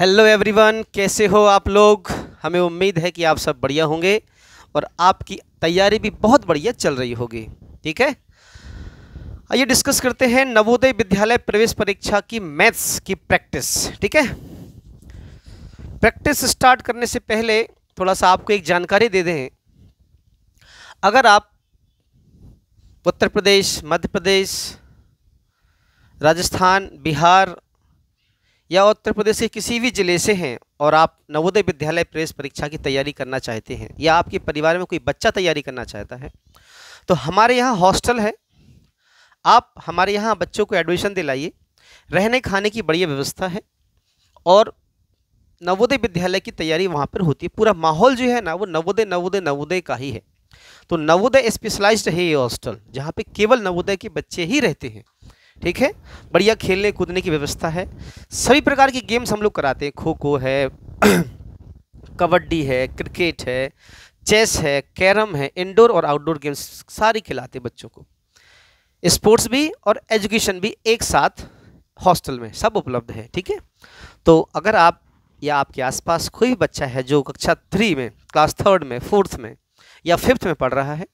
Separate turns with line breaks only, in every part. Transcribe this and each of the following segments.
hello everyone कैसे हो आप लोग हमें उम्मीद है कि आप सब बढ़िया होंगे और आपकी तैयारी भी बहुत बढ़िया चल रही होगी ठीक है आइए डिस्कस करते हैं नवोदय विद्यालय प्रवेश परीक्षा की मैथ्स की प्रैक्टिस ठीक है प्रैक्टिस स्टार्ट करने से पहले थोड़ा सा आपको एक जानकारी दे दें अगर आप उत्तर प्रदेश मध्य प्रदेश राजस्थान बिहार या उत्तर प्रदेश के किसी भी जिले से हैं और आप नवोदय विद्यालय प्रवेश परीक्षा की तैयारी करना चाहते हैं या आपके परिवार में कोई बच्चा तैयारी करना चाहता है तो हमारे यहाँ हॉस्टल है आप हमारे यहाँ बच्चों को एडमिशन दिलाइए रहने खाने की बढ़िया व्यवस्था है और नवोदय विद्यालय की तैयारी वहाँ पर होती है पूरा माहौल जो है ना वो नवोदय नवोदय नवोदय का ही है तो नवोदय स्पेशलाइज्ड है ये हॉस्टल जहाँ पे केवल नवोदय के बच्चे ही रहते हैं ठीक है बढ़िया खेलने कूदने की व्यवस्था है सभी प्रकार की गेम्स हम लोग कराते हैं खो खो है कबड्डी है क्रिकेट है चेस है कैरम है इंडोर और आउटडोर गेम्स सारी खिलाते बच्चों को स्पोर्ट्स भी और एजुकेशन भी एक साथ हॉस्टल में सब उपलब्ध है ठीक है तो अगर आप या आपके आसपास कोई भी बच्चा है जो कक्षा थ्री में क्लास थर्ड में फोर्थ में या फिफ्थ में पढ़ रहा है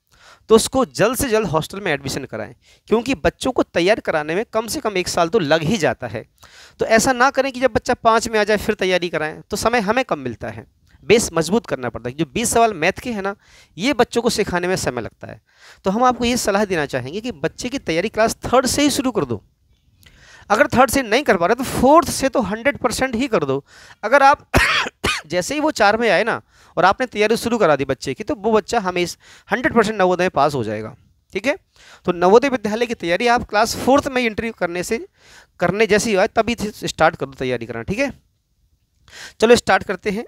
तो उसको जल्द से जल्द हॉस्टल में एडमिशन कराएं क्योंकि बच्चों को तैयार कराने में कम से कम एक साल तो लग ही जाता है तो ऐसा ना करें कि जब बच्चा पाँच में आ जाए फिर तैयारी कराएं तो समय हमें कम मिलता है बेस मजबूत करना पड़ता है जो बीस सवाल मैथ के हैं ना ये बच्चों को सिखाने में समय लगता है तो हम आपको ये सलाह देना चाहेंगे कि बच्चे की तैयारी क्लास थर्ड से ही शुरू कर दो अगर थर्ड से नहीं कर पा रहे तो फोर्थ से तो हंड्रेड परसेंट ही कर दो अगर आप जैसे ही वो चार में आए ना और आपने तैयारी शुरू करा दी बच्चे की तो वो बच्चा हमेशा हंड्रेड परसेंट नवोदय पास हो जाएगा ठीक है तो नवोदय विद्यालय की तैयारी आप क्लास फोर्थ में इंटरव्यू करने से करने ही आए तभी स्टार्ट कर दो तैयारी करना ठीक है चलो स्टार्ट करते हैं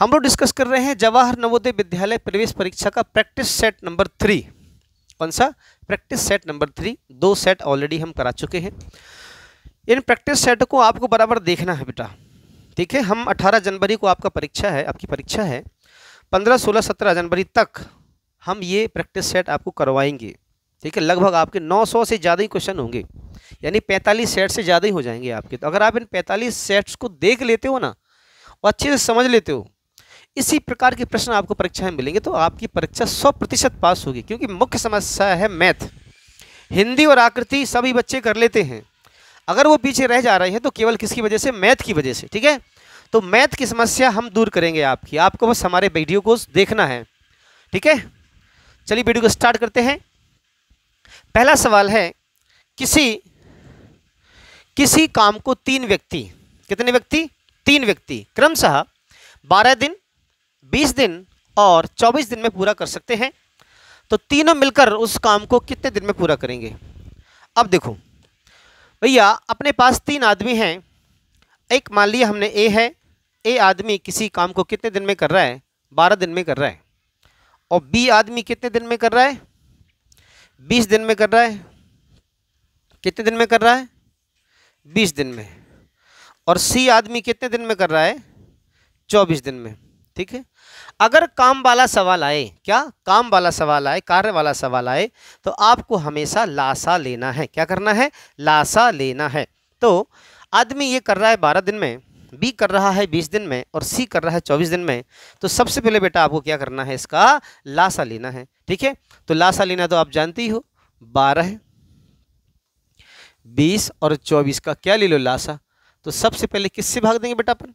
हम लोग डिस्कस कर रहे हैं जवाहर नवोदय विद्यालय प्रवेश परीक्षा का प्रैक्टिस सेट नंबर थ्री कौन सा प्रैक्टिस सेट नंबर थ्री दो सेट ऑलरेडी हम करा चुके हैं इन प्रैक्टिस सेट को आपको बराबर देखना है बेटा ठीक है हम 18 जनवरी को आपका परीक्षा है आपकी परीक्षा है 15, 16, 17 जनवरी तक हम ये प्रैक्टिस सेट आपको करवाएंगे ठीक है लगभग आपके 900 से ज़्यादा ही क्वेश्चन होंगे यानी 45 सेट से ज़्यादा ही हो जाएंगे आपके तो अगर आप इन 45 सेट्स को देख लेते हो ना और अच्छे से समझ लेते हो इसी प्रकार के प्रश्न आपको परीक्षा में मिलेंगे तो आपकी परीक्षा सौ प्रतिशत पास होगी क्योंकि मुख्य समस्या है मैथ हिंदी और आकृति सभी बच्चे कर लेते हैं अगर वो पीछे रह जा रही है तो केवल किसकी वजह से मैथ की वजह से ठीक है तो मैथ की समस्या हम दूर करेंगे आपकी आपको बस हमारे वीडियो को देखना है ठीक है चलिए वीडियो को स्टार्ट करते हैं पहला सवाल है किसी किसी काम को तीन व्यक्ति कितने व्यक्ति तीन व्यक्ति क्रमशः बारह दिन बीस दिन और चौबीस दिन में पूरा कर सकते हैं तो तीनों मिलकर उस काम को कितने दिन में पूरा करेंगे अब देखो भैया अपने पास तीन आदमी हैं एक मान लिया हमने ए है ए आदमी किसी काम को कितने दिन में कर रहा है बारह दिन में कर रहा है और बी आदमी कितने दिन में कर रहा है बीस दिन में कर रहा है कितने दिन में कर रहा है बीस दिन में और सी आदमी कितने दिन में कर रहा है चौबीस दिन में ठीक है अगर काम वाला सवाल आए क्या काम वाला सवाल आए कार्य वाला सवाल आए तो आपको हमेशा लाशा लेना है क्या करना है लाशा लेना है तो आदमी ये कर रहा है बारह दिन में बी कर रहा है बीस दिन में और सी कर रहा है चौबीस दिन में तो सबसे पहले बेटा आपको क्या करना है इसका लाशा लेना है ठीक है तो लाशा लेना तो आप जानते ही हो बारह बीस और चौबीस का क्या ले लो लाशा तो सबसे पहले किससे भाग देंगे बेटा अपन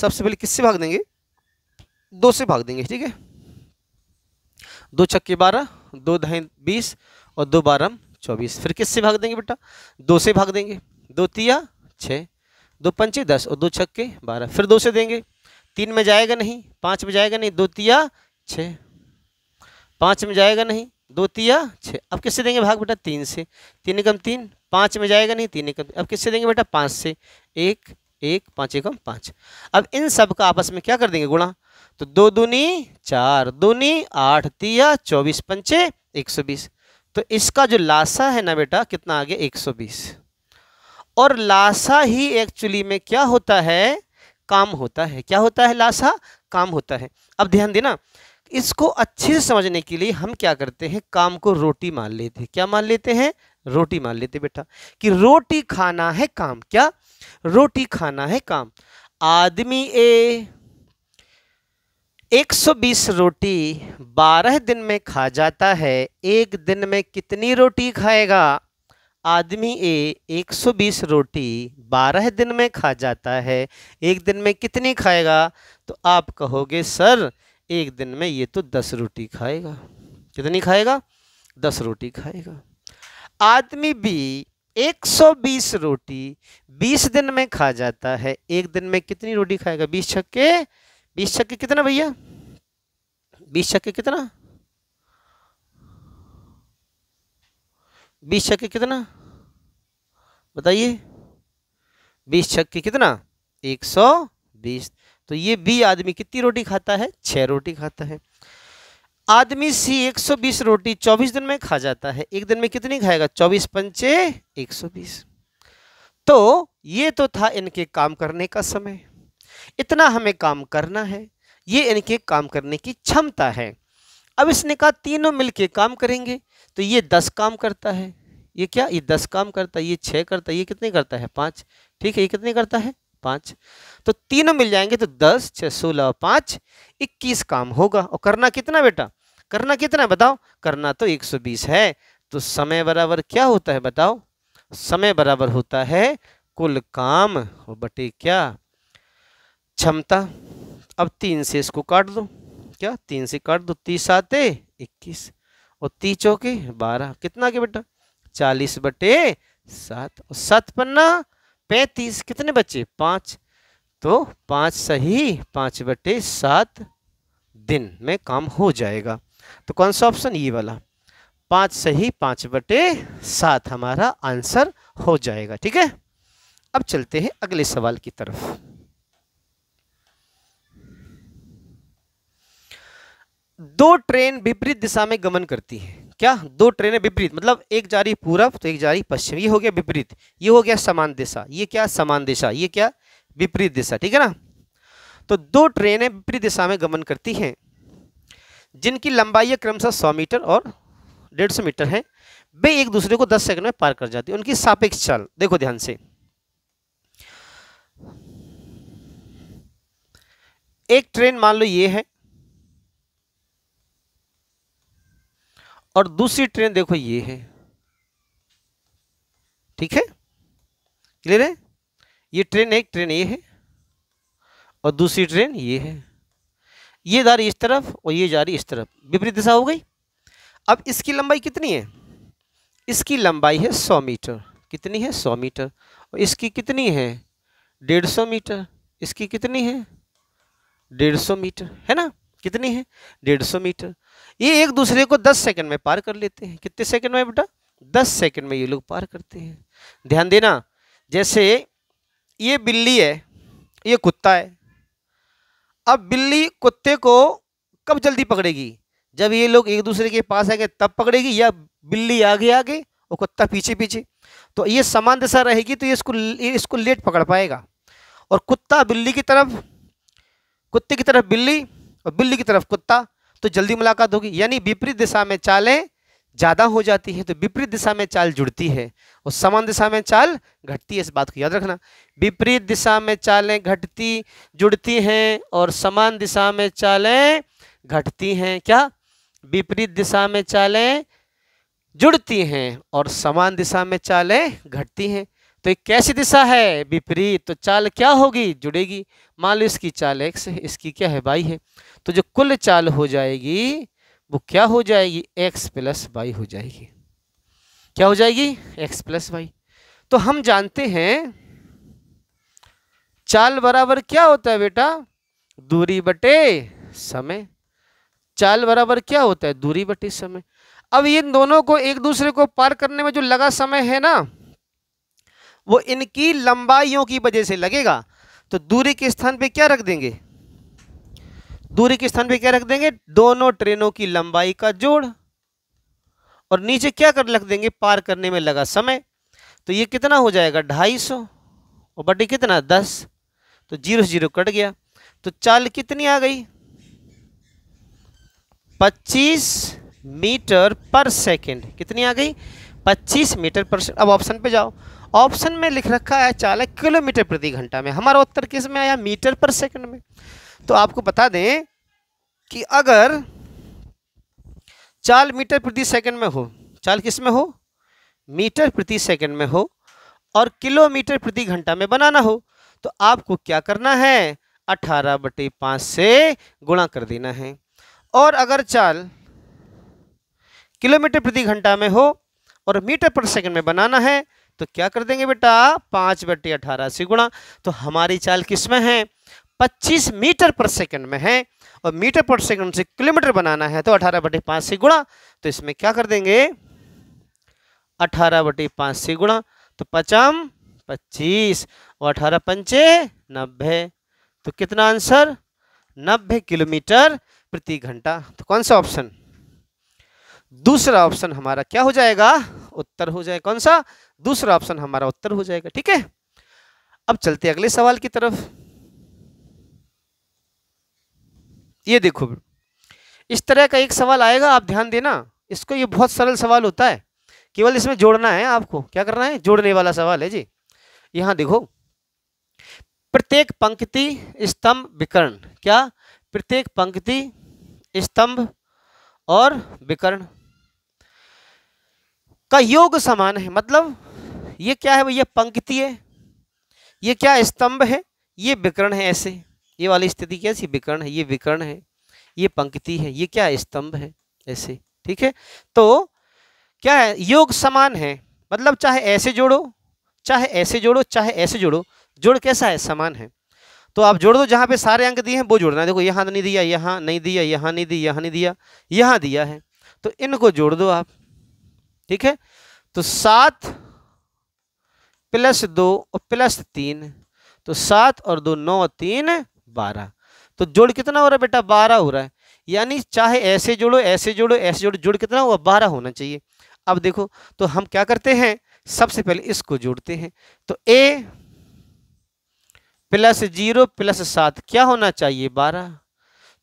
सबसे पहले किससे भाग देंगे दो से भाग देंगे ठीक है दो छक्के बारह दो दहें बीस और दो बारह चौबीस फिर किससे भाग देंगे बेटा दो से भाग देंगे दो तिया छः दो पंचे दस और दो छक्के बारह फिर दो से देंगे तीन में जाएगा नहीं पाँच में जाएगा नहीं दो तिया छः पाँच में जाएगा नहीं दो तिया छः अब किससे देंगे भाग बेटा तीन से तीन एकम तीन पाँच में जाएगा नहीं तीन एकम अब किससे देंगे बेटा पाँच से एक एक पाँच एकम पाँच अब इन सब का आपस में क्या कर देंगे गुणा तो दो दूनी चार दूनी आठ तिया चौबीस पंचे एक सौ बीस तो इसका जो लाशा है ना बेटा कितना आ गया एक सौ बीस और लाशा ही एक्चुअली में क्या होता है काम होता है क्या होता है लाशा काम होता है अब ध्यान देना इसको अच्छे से समझने के लिए हम क्या करते हैं काम को रोटी मान लेते हैं क्या मान लेते हैं रोटी मान लेते बेटा कि रोटी खाना है काम क्या रोटी खाना है काम आदमी ए 120 रोटी 12 दिन में खा जाता है एक दिन में कितनी रोटी खाएगा आदमी ए 120 रोटी 12 दिन में खा जाता है एक दिन में कितनी खाएगा तो आप कहोगे सर एक दिन में ये तो 10 रोटी खाएगा कितनी खाएगा 10 रोटी खाएगा आदमी बी 120 रोटी 20 दिन में खा जाता है एक दिन में कितनी रोटी खाएगा 20 छक्के बीस छक्के कितना भैया बीस छक्के कितना बीस छक्के कितना बताइए बीस छक्के कितना एक सौ बीस तो ये बी आदमी कितनी रोटी खाता है छह रोटी खाता है आदमी सी 120 रोटी 24 दिन में खा जाता है एक दिन में कितनी खाएगा 24 पंचे 120 तो ये तो था इनके काम करने का समय इतना हमें काम करना है ये इनके काम करने की क्षमता है अब इसने कहा तीनों मिलके काम करेंगे तो ये दस काम करता है ये क्या ये दस काम करता है ये छः करता है ये कितने करता है पाँच ठीक है ये कितने करता है पाँच तो तीनों मिल जाएंगे तो दस छः सोलह और पाँच इक्कीस काम होगा और करना कितना बेटा करना कितना बताओ करना तो एक सौ बीस है तो समय बराबर क्या होता है बताओ समय बराबर होता है कुल काम बटे क्या क्षमता अब तीन से इसको काट दो क्या तीन से काट दो तीस आते इक्कीस और तीस चौके बारह कितना के बेटा चालीस बटे सात और सात पन्ना पैंतीस कितने बच्चे पाँच तो पाँच सही पाँच बटे सात दिन में काम हो जाएगा तो कौन सा ऑप्शन ये वाला पाँच सही पाँच बटे सात हमारा आंसर हो जाएगा ठीक है अब चलते हैं अगले सवाल की तरफ दो ट्रेन विपरीत दिशा में गमन करती है क्या दो ट्रेनें विपरीत मतलब एक जा रही पूरब तो एक जा रही पश्चिम ये हो गया विपरीत ये हो गया समान दिशा ये क्या समान दिशा ये क्या विपरीत दिशा ठीक है ना तो दो ट्रेनें विपरीत दिशा में गमन करती हैं जिनकी लंबाई क्रमशः सौ मीटर और डेढ़ सौ मीटर है वे एक दूसरे को दस सेकंड में पार कर जाती है उनकी सापेक्ष चाल देखो ध्यान से एक ट्रेन मान लो ये है और दूसरी ट्रेन देखो ये है ठीक है क्लियर है ये ट्रेन एक ट्रेन ये है और दूसरी ट्रेन ये है ये जा रही इस तरफ और ये जा रही इस तरफ विपरीत दिशा हो गई अब इसकी लंबाई कितनी है इसकी लंबाई है सौ मीटर कितनी है सौ मीटर और इसकी कितनी है डेढ़ सौ मीटर इसकी कितनी है डेढ़ सौ मीटर है ना कितनी है डेढ़ सौ मीटर ये एक दूसरे को दस सेकंड में पार कर लेते हैं कितने सेकंड में बेटा दस सेकंड में ये लोग पार करते हैं ध्यान देना जैसे ये बिल्ली है ये कुत्ता है अब बिल्ली कुत्ते को कब जल्दी पकड़ेगी जब ये लोग एक दूसरे के पास आ गए तब पकड़ेगी या बिल्ली आगे आगे और कुत्ता पीछे पीछे तो ये समान दिशा रहेगी तो ये इसको ये इसको लेट पकड़ पाएगा और कुत्ता बिल्ली की तरफ कुत्ते की तरफ बिल्ली और बिल्ली की तरफ कुत्ता तो जल्दी मुलाकात होगी यानी विपरीत दिशा में चालें ज़्यादा हो जाती है तो विपरीत दिशा में चाल जुड़ती है और समान दिशा में चाल घटती है इस बात को याद रखना विपरीत दिशा में चालें घटती जुड़ती हैं और समान दिशा में चालें घटती हैं क्या विपरीत दिशा में चालें जुड़ती हैं और समान दिशा में चालें घटती हैं तो एक कैसी दिशा है विपरीत तो चाल क्या होगी जुड़ेगी मान लो इसकी चाल एक्स है इसकी क्या है बाई है तो जो कुल चाल हो जाएगी वो क्या हो जाएगी एक्स प्लस बाई हो जाएगी क्या हो जाएगी एक्स प्लस बाई तो हम जानते हैं चाल बराबर क्या होता है बेटा दूरी बटे समय चाल बराबर क्या होता है दूरी बटे समय अब इन दोनों को एक दूसरे को पार करने में जो लगा समय है ना वो इनकी लंबाइयों की वजह से लगेगा तो दूरी के स्थान पे क्या रख देंगे दूरी के स्थान पे क्या रख देंगे दोनों ट्रेनों की लंबाई का जोड़ और नीचे क्या कर रख देंगे पार करने में लगा समय तो ये कितना हो जाएगा ढाई सौ और बटे कितना दस तो जीरो से जीरो कट गया तो चाल कितनी आ गई पच्चीस मीटर पर सेकेंड कितनी आ गई पच्चीस मीटर पर सेकेंड अब ऑप्शन पे जाओ ऑप्शन में लिख रखा है चालक किलोमीटर प्रति घंटा में हमारा उत्तर किस में आया मीटर पर सेकंड में तो आपको बता दें कि अगर चाल मीटर प्रति सेकंड में हो चाल किस में हो मीटर प्रति सेकंड में हो और किलोमीटर प्रति घंटा में बनाना हो तो आपको क्या करना है अठारह बटे पाँच से गुणा कर देना है और अगर चाल किलोमीटर प्रति घंटा में हो और मीटर पर सेकंड में बनाना है तो क्या कर देंगे बेटा पांच बटे अठारह से गुणा तो हमारी चाल किस में है पच्चीस मीटर पर सेकंड में है और मीटर पर सेकंड से किलोमीटर बनाना है तो अठारह बटे पांच से गुणा तो इसमें क्या कर देंगे अठारह बटे पांच से गुणा तो पचम पच्चीस और अठारह पंचे नब्बे तो कितना आंसर नब्बे किलोमीटर प्रति घंटा तो कौन सा ऑप्शन दूसरा ऑप्शन हमारा क्या हो जाएगा उत्तर हो जाए कौन सा दूसरा ऑप्शन हमारा उत्तर हो जाएगा ठीक है अब चलते अगले सवाल की तरफ ये देखो इस तरह का एक सवाल आएगा आप ध्यान देना इसको ये बहुत सरल सवाल होता है केवल इसमें जोड़ना है आपको क्या करना है जोड़ने वाला सवाल है जी यहां देखो प्रत्येक पंक्ति स्तंभ विकर्ण क्या प्रत्येक पंक्ति स्तंभ और विकर्ण का योग समान है मतलब ये क्या है भैया पंक्ति है ये क्या स्तंभ है ये विकर्ण है ऐसे ये वाली स्थिति कैसी विकर्ण है ये विकर्ण है ये पंक्ति है ये क्या स्तंभ है ऐसे ठीक है तो क्या है योग समान है मतलब चाहे ऐसे जोड़ो चाहे ऐसे जोड़ो चाहे ऐसे जोड़ो जोड़ कैसा है समान है तो आप जोड़ दो जहाँ पे सारे अंक दिए हैं वो जोड़ना है देखो यहाँ नहीं दिया यहाँ नहीं दिया यहाँ नहीं दिया यहाँ नहीं दिया यहाँ दिया है तो इनको जोड़ दो आप ठीक है तो सात प्लस दो और प्लस तीन तो सात और दो नौ तीन बारह तो जोड़ कितना हो रहा है बेटा बारह हो रहा है यानी चाहे ऐसे जोड़ो ऐसे जोड़ो ऐसे जोड़ो जोड़ कितना हुआ बारह होना चाहिए अब देखो तो हम क्या करते हैं सबसे पहले इसको जोड़ते हैं तो ए प्लस जीरो प्लस सात क्या होना चाहिए बारह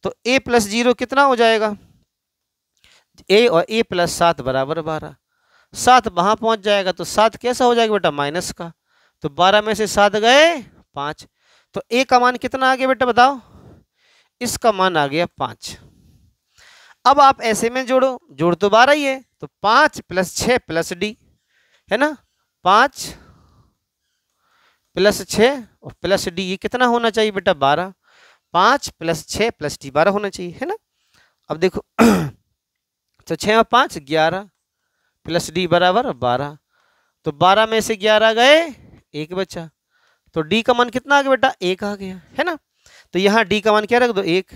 तो ए प्लस जीरो कितना हो जाएगा ए और ए प्लस सात बराबर बारह सात वहां पहुंच जाएगा तो सात कैसा हो जाएगा बेटा माइनस का तो बारह में से सात गए पांच तो ए का मान कितना आ गया बेटा बताओ इसका मान आ गया पांच अब आप ऐसे में जोड़ो जोड़ तो बारह ही है तो पांच प्लस छ प्लस डी है ना पांच प्लस छ और प्लस डी ये कितना होना चाहिए बेटा बारह पांच प्लस छ प्लस डी बारह होना चाहिए है ना अब देखो तो छ और पांच ग्यारह प्लस डी बराबर बारह तो बारह में से ग्यारह गए एक बचा तो डी का मान कितना आ गया बेटा एक आ गया है ना तो यहाँ डी का मान क्या रख दो एक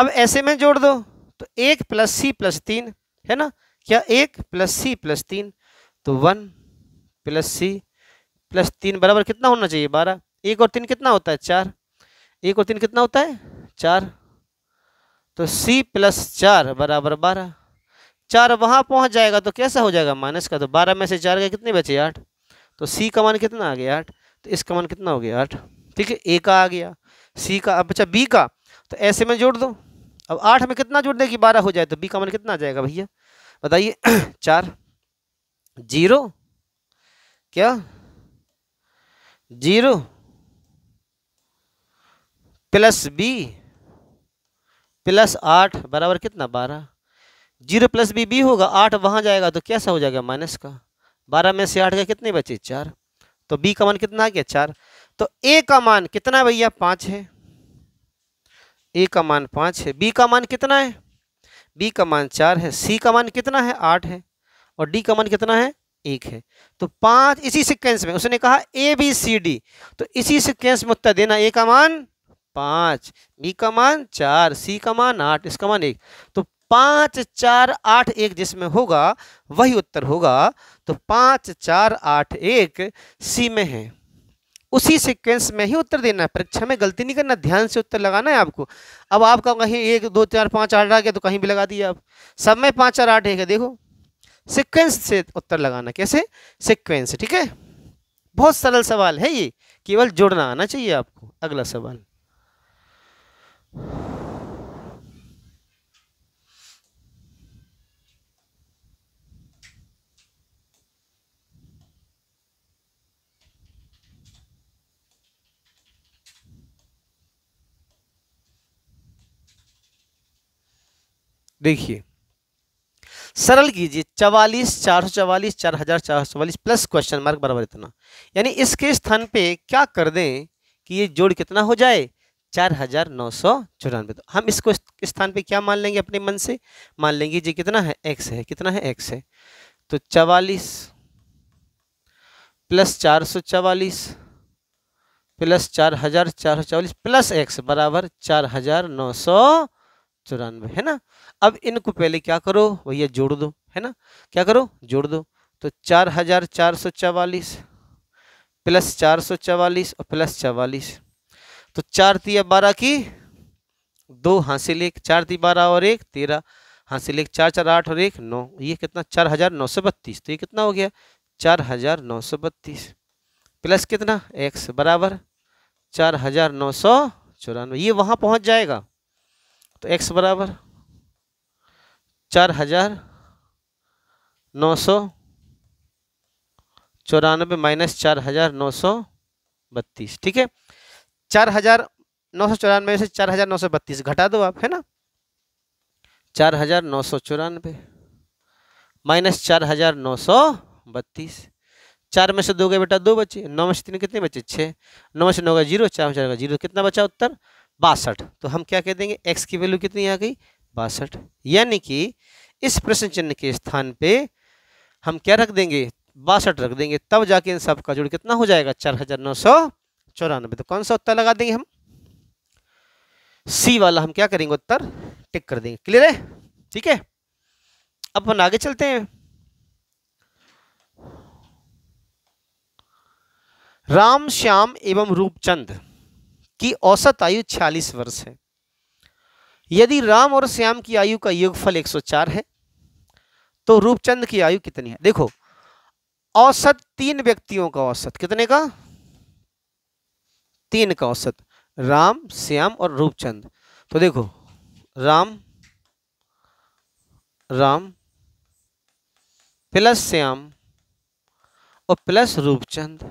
अब ऐसे में जोड़ दो तो एक प्लस सी प्लस तीन है ना क्या एक प्लस सी प्लस तीन तो वन प्लस सी प्लस तीन बराबर कितना होना चाहिए बारह एक और तीन कितना होता है चार एक और तीन कितना होता है चार तो सी प्लस चार बराबर बारह चार वहाँ पहुँच जाएगा तो कैसा हो जाएगा माइनस का तो बारह में से चार का कितने बचे आठ तो सी का मान कितना आ गया आठ तो इसका मान कितना हो गया आठ ठीक है ए का आ गया सी का अब अच्छा बी का तो ऐसे में जोड़ दो अब आठ में कितना जोड़ने देगी बारह हो जाए तो बी का मान कितना आ जाएगा भैया बताइए चार जीरो क्या जीरो प्लस बी प्लस आठ बराबर कितना बारह जीरो प्लस बी बी होगा आठ वहाँ जाएगा तो कैसा हो जाएगा माइनस का बारह में से आठ का कितने बचे चार तो बी का मान कितना आ गया चार तो ए का मान कितना भैया पाँच है ए का मान पाँच है बी का मान कितना है बी का मान चार है सी का मान कितना है आठ है और डी का मान कितना है एक है तो पाँच इसी सिक्वेंस में उसने कहा ए बी सी डी तो इसी सिक्वेंस में उत्तर देना ए का मान पाँच बी का मान चार सी का मान आठ इसका मान एक तो पाँच चार आठ एक जिसमें होगा वही उत्तर होगा तो पाँच चार आठ एक सी में है उसी सीक्वेंस में ही उत्तर देना है परीक्षा में गलती नहीं करना ध्यान से उत्तर लगाना है आपको अब आपका कहीं एक दो चार पाँच आठ आ गया तो कहीं भी लगा दिया आप सब में पाँच चार आठ एक है देखो सिक्वेंस से उत्तर लगाना कैसे सिक्वेंस ठीक है बहुत सरल सवाल है ये केवल जुड़ना आना चाहिए आपको अगला सवाल देखिए सरल कीजिए चवालीस चार सौ चवालीस चार हजार चार सौ चवालीस प्लस क्वेश्चन मार्क बराबर इतना यानी इसके स्थान पे क्या कर दें कि ये जोड़ कितना हो जाए चार हजार नौ सौ चौरानवे तो हम इसको स्थान पे क्या मान लेंगे अपने मन से मान लेंगे जी कितना है एक्स है कितना है एक्स है तो चवालीस प्लस चार सौ चवालीस प्लस चार हजार चार सौ चवालीस प्लस एक्स बराबर चार हजार नौ सौ चौरानवे है ना अब इनको पहले क्या करो भैया जोड़ दो है ना क्या करो जोड़ दो तो चार हजार चार सौ चवालीस प्लस चार सौ चवालीस और प्लस चवालीस तो चार तिया बारह की दो हासिल एक चार ती बारह और एक तेरह हासिल एक चार चार आठ और एक नौ ये कितना चार हजार नौ सौ बत्तीस तो ये कितना हो गया चार हजार नौ सौ बत्तीस प्लस कितना एक्स बराबर चार हजार नौ सौ चौरानवे ये वहां पहुंच जाएगा तो x बराबर चार हजार नौ सौ चौरानबे माइनस चार हजार नौ सौ बत्तीस ठीक है चार हजार नौ सौ चौरानवे से चार हजार नौ सौ बत्तीस घटा दो आप है ना चार हजार नौ सौ चौरानबे माइनस चार हजार नौ सौ बत्तीस चार में से दो गए बेटा दो बच्चे नौ में से तीन कितने बच्चे छः नौ में से नौ का जीरो चार में चार का जीरो कितना बचा उत्तर बासठ तो हम क्या कह देंगे एक्स की वैल्यू कितनी आ गई बासठ यानी कि इस प्रश्न चिन्ह के स्थान पे हम क्या रख देंगे बासठ रख देंगे तब जाके इन सब का जोड़ कितना हो जाएगा चार हजार नौ सौ चौरानबे तो कौन सा उत्तर लगा देंगे हम सी वाला हम क्या करेंगे उत्तर टिक कर देंगे क्लियर है ठीक है अब हम आगे चलते हैं राम श्याम एवं रूपचंद की औसत आयु 46 वर्ष है यदि राम और श्याम की आयु का योगफल 104 है तो रूपचंद की आयु कितनी है देखो औसत तीन व्यक्तियों का औसत कितने का तीन का औसत राम श्याम और रूपचंद तो देखो राम राम प्लस श्याम और प्लस रूपचंद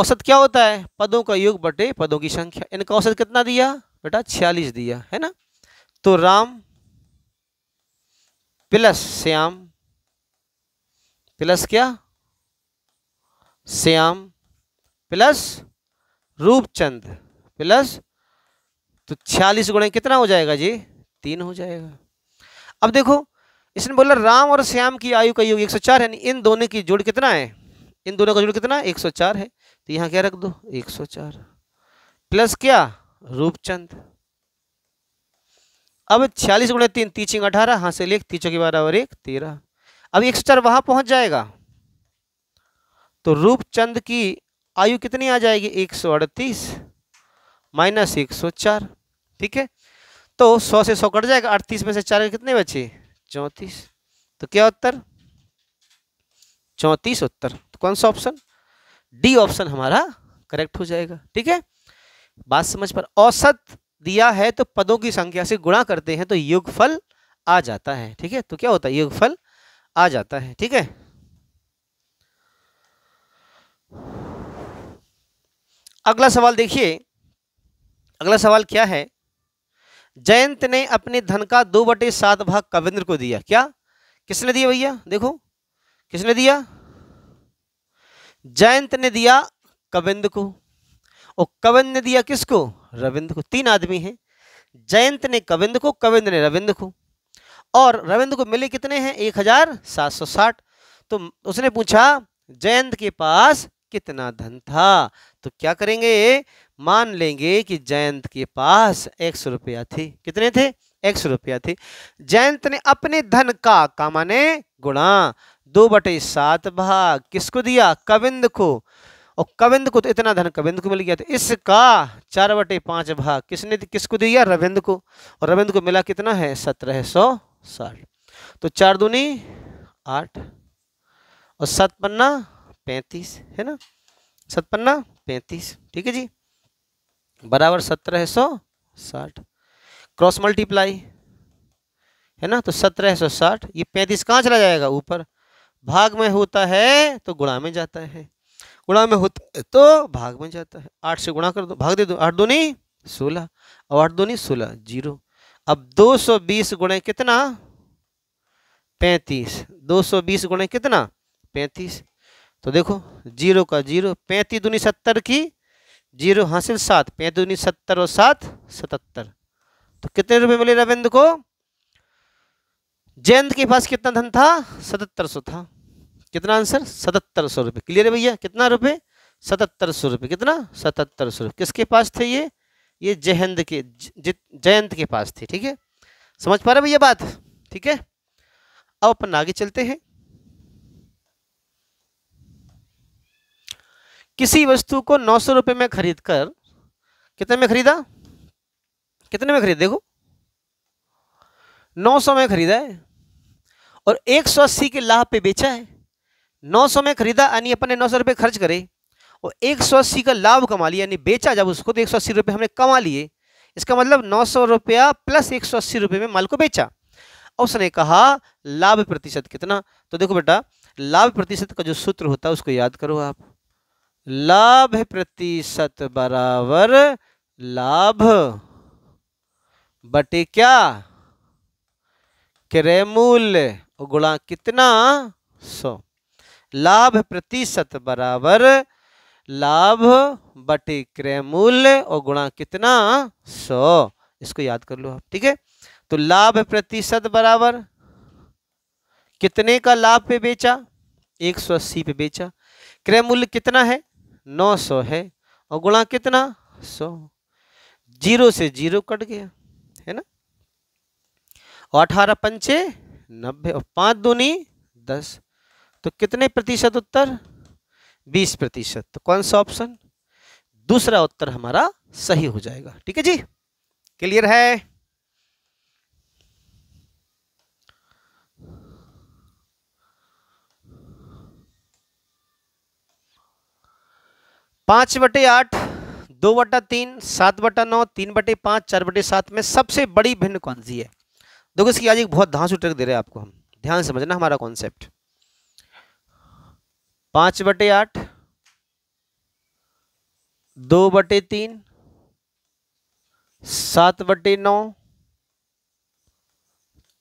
औसत क्या होता है पदों का योग बटे पदों की संख्या इनका औसत कितना दिया बेटा छियालीस दिया है ना तो राम प्लस श्याम प्लस क्या श्याम प्लस रूपचंद प्लस तो छियालीस गुणे कितना हो जाएगा जी तीन हो जाएगा अब देखो इसने बोला राम और श्याम की आयु का योग 104 है इन दोनों की जोड़ कितना है इन दोनों का जोड़ कितना है 104 है तो यहाँ क्या रख दो 104 प्लस क्या रूपचंद अब छियालीस गुणे तीन तीचिंग अठारह हाँ से लेख तीचों की बारह और एक तेरह अब एक सौ चार वहां पहुंच जाएगा तो रूपचंद की आयु कितनी आ जाएगी एक सौ अड़तीस माइनस एक सौ चार ठीक है तो सौ से सौ कट जाएगा अड़तीस में से चार कितने बचे चौंतीस तो क्या उत्तर चौंतीस उत्तर तो कौन सा ऑप्शन डी ऑप्शन हमारा करेक्ट हो जाएगा ठीक है बात समझ पर औसत दिया है तो पदों की संख्या से गुणा करते हैं तो युगफल आ जाता है ठीक है तो क्या होता है युगफल आ जाता है ठीक है अगला सवाल देखिए अगला सवाल क्या है जयंत ने अपने धन का दो बटे सात भाग कविंद्र को दिया क्या किसने दिया भैया देखो किसने दिया जयंत ने दिया कविंद को और कविंद ने दिया किसको रविंद्र को तीन आदमी हैं जयंत ने कविंद को कविंद ने रविंद्र को और रविंद्र को मिले कितने हैं एक हजार सात सौ साठ तो उसने पूछा जयंत के पास कितना धन था तो क्या करेंगे मान लेंगे कि जयंत के पास एक सौ रुपया थी कितने थे एक सौ रुपया थे जयंत ने अपने धन का कामाने गुणा दो बटे सात भाग किसको दिया कविंद को और कविंद को तो इतना धन कविंद को मिल गया तो इसका चार बटे पांच भाग किसने किसको दिया रविंद्र को और रविंद्र को मिला कितना है सत्रह सौ साठ तो चार दूनी आठ और सत पन्ना पैंतीस है ना सत पन्ना पैंतीस ठीक है जी बराबर सत्रह सौ साठ क्रॉस मल्टीप्लाई है ना तो सत्रह सौ साठ ये पैंतीस कहाँ चला जाएगा ऊपर भाग में होता है तो गुणा में जाता है गुणा में होता है तो भाग में जाता है आठ से गुणा कर दो भाग दे दो आठ दो नहीं सोलह और आठ दो नहीं सोलह जीरो अब दो सौ बीस गुणे कितना पैंतीस दो सौ बीस गुणे कितना पैंतीस तो देखो जीरो का जीरो पैंतीस दूनी सत्तर की जीरो हासिल सात पैंतीस दूनी सत्तर और सात सतहत्तर तो कितने रुपए मिले रविंद्र को जयंत के पास कितना धन था सतहत्तर सौ था कितना आंसर सतहत्तर सौ रुपये क्लियर है भैया कितना रुपए सतहत्तर सौ रुपये कितना सतहत्तर सौ रुपये किसके पास थे ये ये जयंत के जयंत के पास थे ठीक है समझ पा रहे भैया बात ठीक है अब अपन आगे चलते हैं किसी वस्तु को नौ सौ रुपये में खरीद कर कितने में खरीदा कितने में खरीद देखो नौ सौ में खरीदा है और एक सौ अस्सी के लाभ पे बेचा है नौ सौ में खरीदा यानी अपन ने नौ सौ रुपये खर्च करे और एक सौ अस्सी का लाभ कमा लिया यानी बेचा जब उसको तो एक सौ अस्सी रुपये हमने कमा लिए इसका मतलब नौ सौ रुपया प्लस एक सौ अस्सी रुपये में माल को बेचा उसने कहा लाभ प्रतिशत कितना तो देखो बेटा लाभ प्रतिशत का जो सूत्र होता है उसको याद करो आप लाभ प्रतिशत बराबर लाभ बटे क्या क्रय मूल्य गुणा कितना सौ लाभ प्रतिशत बराबर लाभ बटे क्रय मूल्य और गुणा कितना सौ इसको याद कर लो आप ठीक है तो लाभ प्रतिशत बराबर कितने का लाभ पे बेचा एक सौ अस्सी पे बेचा क्रय मूल्य कितना है नौ सौ है और गुणा कितना सौ जीरो से जीरो कट गया है ना और अठारह पंचे नब्बे और पांच दूनी दस तो कितने प्रतिशत उत्तर 20 प्रतिशत तो कौन सा ऑप्शन दूसरा उत्तर हमारा सही हो जाएगा ठीक है जी क्लियर है पांच बटे आठ दो बटा तीन सात बटा नौ तीन बटे पांच चार बटे सात में सबसे बड़ी भिन्न कौन सी है देखो इसकी आज एक बहुत धांसू ट्रिक दे रहे हैं आपको हम ध्यान समझना हमारा कॉन्सेप्ट पांच बटे आठ दो बटे तीन सात बटे नौ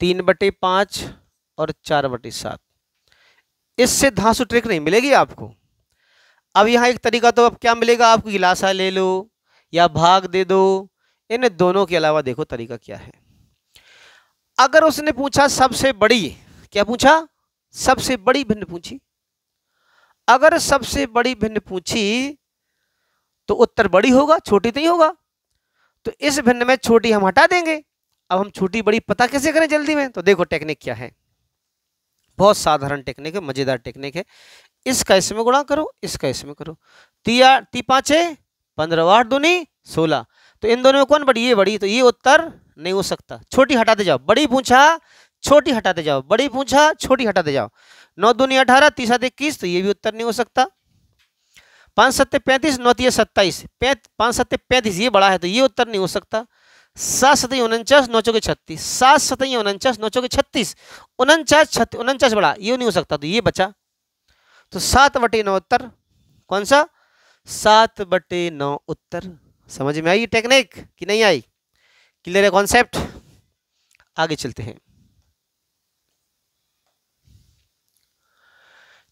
तीन बटे पांच और चार बटे सात इससे धांसु ट्रिक नहीं मिलेगी आपको अब यहां एक तरीका तो अब क्या मिलेगा आपको गिलासा ले लो या भाग दे दो इन दोनों के अलावा देखो तरीका क्या है अगर उसने पूछा सबसे बड़ी क्या पूछा सबसे बड़ी भिन्न पूछी अगर सबसे बड़ी भिन्न पूछी तो उत्तर बड़ी होगा छोटी नहीं होगा तो इस भिन्न में छोटी हम हटा देंगे अब हम छोटी बड़ी पता कैसे करें जल्दी में तो देखो टेक्निक क्या है बहुत साधारण टेक्निक है मजेदार टेक्निक है इसका इसमें गुणा करो इसका इसमें करो आठ ती पाँचे पंद्रह आठ दूनी सोलह तो इन दोनों में कौन बड़ी ये बड़ी तो ये उत्तर नहीं हो सकता छोटी हटाते जाओ बड़ी पूछा छोटी हटाते जाओ बड़ी पूछा छोटी हटाते जाओ नौ दूनी अठारह तीस सात इक्कीस तो ये भी उत्तर नहीं हो सकता पाँच सत्य पैंतीस नौ तीस सत्ताईस पाँच सत्य पैंतीस ये बड़ा है तो ये उत्तर नहीं हो सकता सात सतई उनचास नौ चौके छत्तीस सात सतई उनचास नौ चौके छत्तीस उनचास छत्तीस उनचास बड़ा ये नहीं हो सकता तो ये बचा तो सात बटे नौ उत्तर कौन सा सात बटे नौ उत्तर समझ में आई टेक्निक कि नहीं आई क्लियर है कॉन्सेप्ट आगे चलते हैं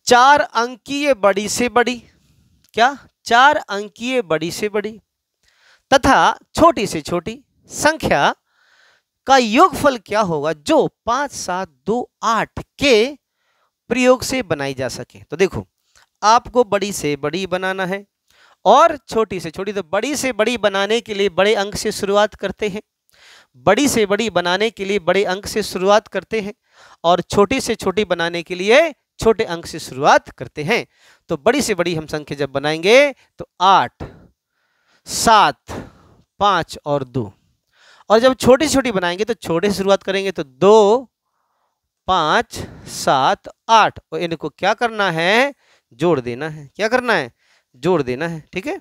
चार अंकीय बड़ी से बड़ी क्या चार अंकीय बड़ी से बड़ी तथा छोटी से छोटी संख्या का योगफल क्या होगा जो पाँच सात दो आठ के प्रयोग से बनाई जा सके तो देखो आपको बड़ी से बड़ी बनाना है और छोटी से छोटी तो बड़ी से बड़ी बनाने के लिए बड़े अंक से शुरुआत करते हैं बड़ी से बड़ी बनाने के लिए बड़े अंक से शुरुआत करते हैं और छोटी से छोटी बनाने के लिए छोटे अंक से शुरुआत करते हैं तो बड़ी से बड़ी हम संख्या जब बनाएंगे तो आठ सात पांच और दो और जब छोटी छोटी बनाएंगे तो छोटे से शुरुआत करेंगे तो दो पांच सात आठ और इनको क्या करना है जोड़ देना है क्या करना है जोड़ देना है ठीक है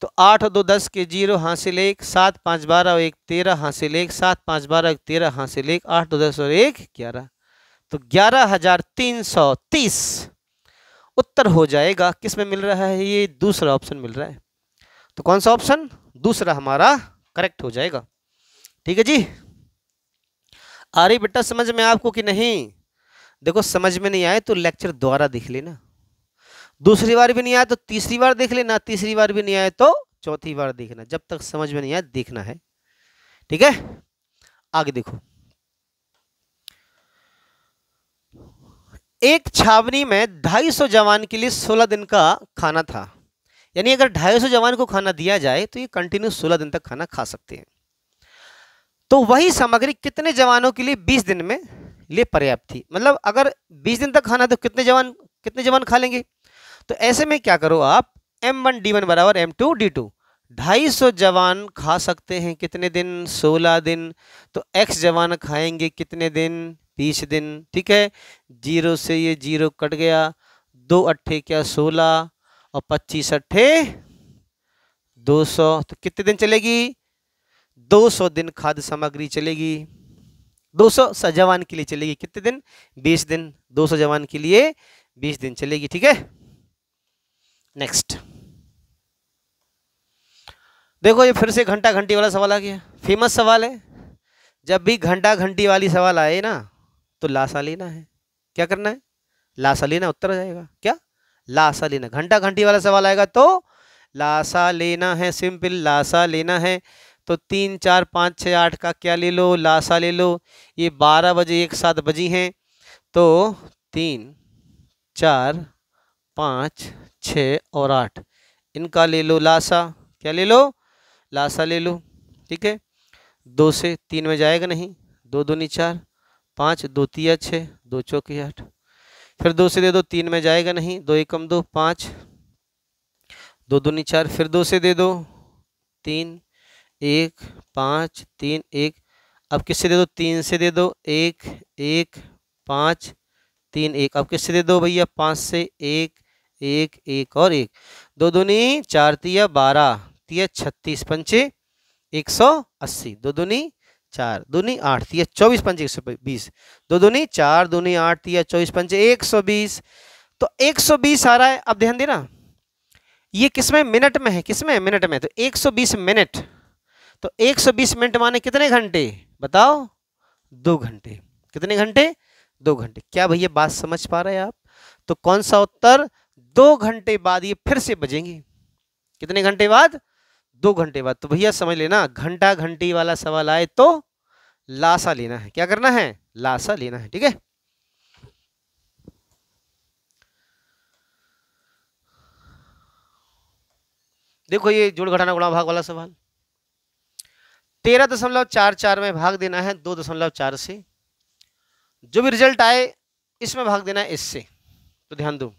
तो आठ और दो दस के जीरो से लेख सात पाँच बारह और एक तेरह से लेख सात पाँच बारह एक तेरह से लेख आठ दो दस और एक ग्यारह तो ग्यारह हजार तीन सौ तीस उत्तर हो जाएगा किस में मिल रहा है ये दूसरा ऑप्शन मिल रहा है तो कौन सा ऑप्शन दूसरा हमारा करेक्ट हो जाएगा ठीक है जी आ रही बेटा समझ में आपको कि नहीं देखो समझ में नहीं आए तो लेक्चर दोबारा देख लेना दूसरी बार भी नहीं आया तो तीसरी बार देख लेना तीसरी बार भी नहीं आए तो चौथी बार देखना जब तक समझ में नहीं आया देखना है ठीक है आगे देखो एक छावनी में 250 जवान के लिए 16 दिन का खाना था यानी अगर 250 जवान को खाना दिया जाए तो ये कंटिन्यू 16 दिन तक खाना खा सकते हैं तो वही सामग्री कितने जवानों के लिए 20 दिन में लिए पर्याप्त थी मतलब अगर 20 दिन तक खाना तो कितने जवान कितने जवान खा लेंगे तो ऐसे में क्या करो आप एम वन डी वन बराबर एम टू डी टू ढाई सौ जवान खा सकते हैं कितने दिन सोलह दिन तो एक्स जवान खाएंगे कितने दिन बीस दिन ठीक है जीरो से ये जीरो कट गया दो अट्ठे क्या सोलह और पच्चीस अट्ठे दो सौ तो कितने दिन चलेगी दो सौ दिन खाद्य सामग्री चलेगी दो सौ जवान के लिए चलेगी कितने दिन बीस दिन दो सौ जवान के लिए बीस दिन चलेगी ठीक है नेक्स्ट देखो ये फिर से घंटा घंटी वाला सवाल आ गया फेमस सवाल है जब भी घंटा घंटी वाली सवाल आए ना तो लासालीना है क्या करना है लासालीना उत्तर आ जाएगा क्या लाशा लेना घंटा घंटी वाला सवाल आएगा तो लासा लेना है सिंपल लासा लेना है तो तीन चार पाँच छः आठ का क्या ले लो लासा ले लो ये बारह बजे एक साथ बजी हैं तो तीन चार पाँच छ और आठ इनका ले लो लासा क्या ले लो लासा ले लो ठीक है दो से तीन में जाएगा नहीं दो दूनी चार पाँच दो तिया छः दो चौकी आठ फिर दो से दे दो तीन में जाएगा नहीं दो एकम दो पाँच दो दूनी चार फिर दो से दे दो तीन एक पाँच तीन एक अब किससे दे दो तीन से दे दो एक एक पाँच तीन एक अब किससे दे दो भैया पाँच से एक एक एक और एक दो दूनी चार तिया बारह तिया छत्तीस पंचे एक सौ अस्सी दो दूनी चार दूनी आठ तीय चौबीस पंच एक सौ बीस दो दूनी चार दूनी आठ तीय चौबीस पंच एक सौ बीस तो एक सौ बीस आ रहा है अब ध्यान देना ये किसमें मिनट में है किसमें मिनट में तो एक सौ बीस मिनट तो एक सौ बीस मिनट माने कितने घंटे बताओ दो घंटे कितने घंटे दो घंटे क्या भैया बात समझ पा रहे हैं आप तो कौन सा उत्तर दो घंटे बाद ये फिर से बजेंगे कितने घंटे बाद दो घंटे बाद तो भैया समझ लेना घंटा घंटी वाला सवाल आए तो लाशा लेना है क्या करना है लाशा लेना है ठीक है देखो ये जोड़ घटाना गुणा भाग वाला सवाल तेरह दशमलव चार चार में भाग देना है दो दशमलव चार से जो भी रिजल्ट आए इसमें भाग देना है इससे तो ध्यान दो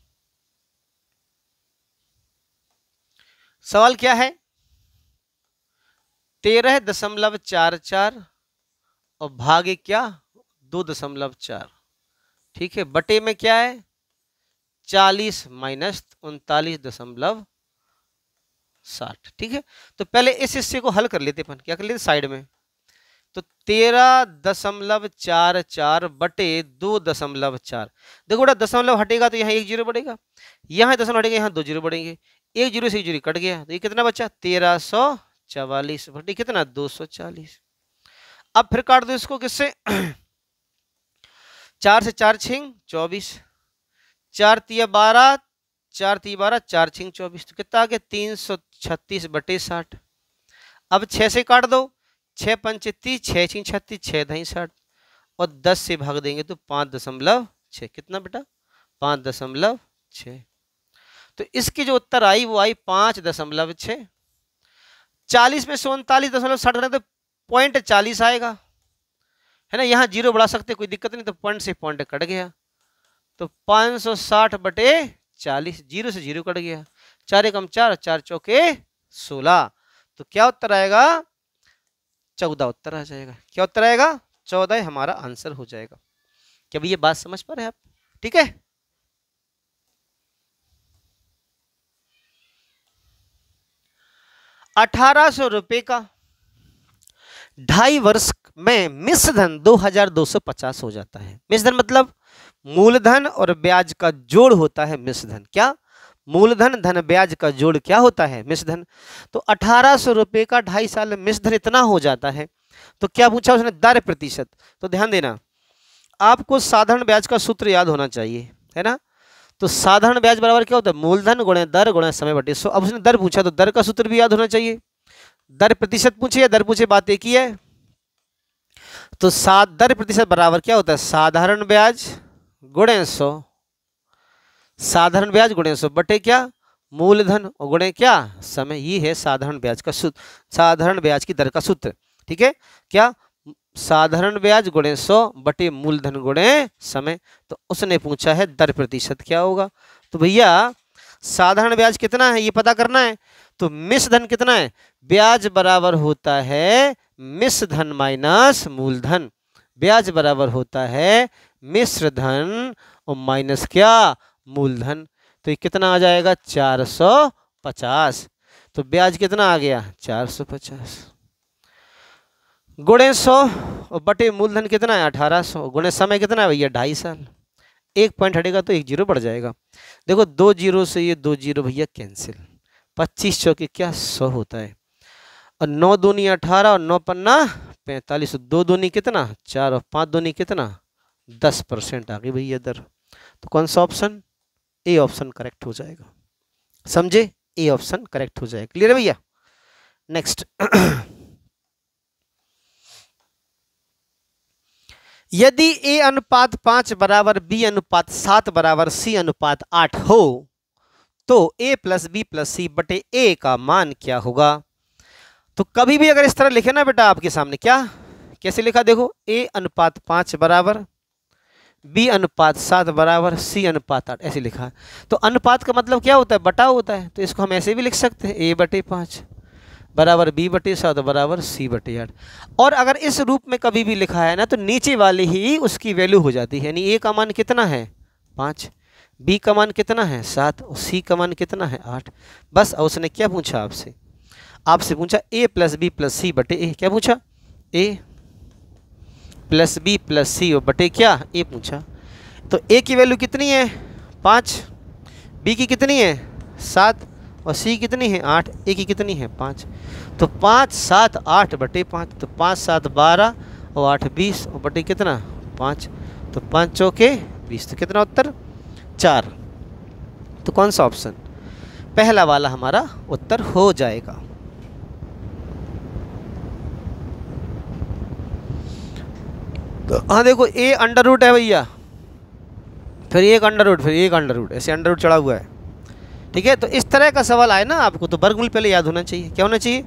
सवाल क्या है तेरह दशमलव चार चार और भागे क्या दो दशमलव चार ठीक है बटे में क्या है चालीस माइनस उनतालीस दशमलव साठ ठीक है तो पहले इस हिस्से को हल कर लेते अपन क्या कर लेते साइड में तो तेरह दशमलव चार चार बटे दो दशमलव चार देखो बेटा दशमलव हटेगा तो यहाँ एक जीरो बढ़ेगा यहाँ दशमलव हटेगा यहाँ दो जीरो बढ़ेंगे एक जीरो से एक जीरो कट गया तो ये कितना बचा तेरह सौ चवालीस फोर्टी कितना दो सौ चालीस अब फिर काट दो इसको किससे चार से चार छिंग चौबीस चार तीय बारह चार ती बारह चार छिंग चौबीस तो कितना आ गया तीन सौ छत्तीस बटे साठ अब छः से काट दो छः पंच तीस छः छिंग छत्तीस छः दही साठ और दस से भाग देंगे तो पाँच दशमलव छः कितना बेटा पाँच दशमलव छः तो इसकी जो उत्तर आई वो आई पाँच दशमलव छः चालीस में से उनतालीस दशमलव साठ करें तो पॉइंट चालीस आएगा है ना यहाँ जीरो बढ़ा सकते कोई दिक्कत नहीं तो पॉइंट से पॉइंट कट गया तो पाँच सौ साठ बटे चालीस जीरो से जीरो कट गया चार एकम चार चार चौके सोलह तो क्या उत्तर आएगा चौदह उत्तर आ जाएगा क्या उत्तर आएगा चौदह हमारा आंसर हो जाएगा क्या ये बात समझ पा रहे हैं आप ठीक है अठारह सौ का ढाई वर्ष में मिस धन दो हजार दो सौ पचास हो जाता है मिस धन मतलब मूलधन और ब्याज का जोड़ होता है मिस धन क्या मूलधन धन ब्याज का जोड़ क्या होता है मिस धन तो अठारह सौ रुपये का ढाई साल मिस धन इतना हो जाता है तो क्या पूछा उसने दर प्रतिशत तो ध्यान देना आपको साधारण ब्याज का सूत्र याद होना चाहिए है ना तो साधारण ब्याज बराबर क्या होता है मूलधन गुणे दर गुणे समय बटे सो अब उसने दर पूछा तो दर का सूत्र भी याद होना चाहिए दर प्रतिशत पूछे या दर पूछे बात एक ही है तो सात दर प्रतिशत बराबर क्या होता है साधारण ब्याज गुणे सो साधारण ब्याज गुणे सो बटे क्या मूलधन और गुणे क्या समय ये है साधारण ब्याज का सूत्र साधारण ब्याज की दर का सूत्र ठीक है क्या साधारण ब्याज गुणे सौ बटे मूलधन गुणे समय तो उसने पूछा है दर प्रतिशत क्या होगा तो भैया साधारण ब्याज कितना है ये पता करना है तो मिस धन कितना है ब्याज बराबर होता है मिस धन माइनस मूलधन ब्याज बराबर होता है मिश्र धन और माइनस क्या मूलधन तो ये कितना आ जाएगा 450 तो ब्याज कितना आ गया 450 गुणे सौ और बटे मूलधन कितना है अठारह सौ गुणे समय कितना है भैया ढाई साल एक पॉइंट हटेगा तो एक जीरो बढ़ जाएगा देखो दो जीरो से ये दो जीरो भैया कैंसिल पच्चीस सौ के क्या सौ होता है और नौ दूनी अठारह और नौ पन्ना पैंतालीस तो दो दूनी कितना चार और पाँच दूनी कितना दस परसेंट आ गई भैया दर तो कौन सा ऑप्शन ए ऑप्शन करेक्ट हो जाएगा समझे ए ऑप्शन करेक्ट हो जाएगा क्लियर है भैया नेक्स्ट यदि ए अनुपात पाँच बराबर बी अनुपात सात बराबर सी अनुपात आठ हो तो A plus B plus C बटे ए का मान क्या होगा तो कभी भी अगर इस तरह लिखे ना बेटा आपके सामने क्या कैसे लिखा देखो ए अनुपात पाँच बराबर बी अनुपात सात बराबर सी अनुपात आठ ऐसे लिखा तो अनुपात का मतलब क्या होता है बटा होता है तो इसको हम ऐसे भी लिख सकते हैं ए बटे पाँच बराबर बी बटे तो बराबर सी बटे आठ और अगर इस रूप में कभी भी लिखा है ना तो नीचे वाले ही उसकी वैल्यू हो जाती है यानी ए का मान कितना है पाँच बी का मान कितना है सात और सी का मान कितना है आठ बस और उसने क्या पूछा आपसे आपसे पूछा A plus B plus C बटे ए क्या पूछा A plus B plus C और बटे क्या ए पूछा तो ए की वैल्यू कितनी है पाँच बी की कितनी है सात और सी कितनी है आठ ए की कितनी है पाँच तो पाँच सात आठ बटे पाँच तो पाँच सात बारह और आठ बीस और बटे कितना पाँच तो पाँच चौके बीस तो कितना उत्तर चार तो कौन सा ऑप्शन पहला वाला हमारा उत्तर हो जाएगा तो हाँ देखो ए अंडर रूट है भैया फिर एक अंडर रूट फिर एक अंडर रूट ऐसे अंडर रूट चढ़ा हुआ है ठीक है तो इस तरह का सवाल आए ना आपको तो वर्गमूल पहले याद होना चाहिए क्या होना चाहिए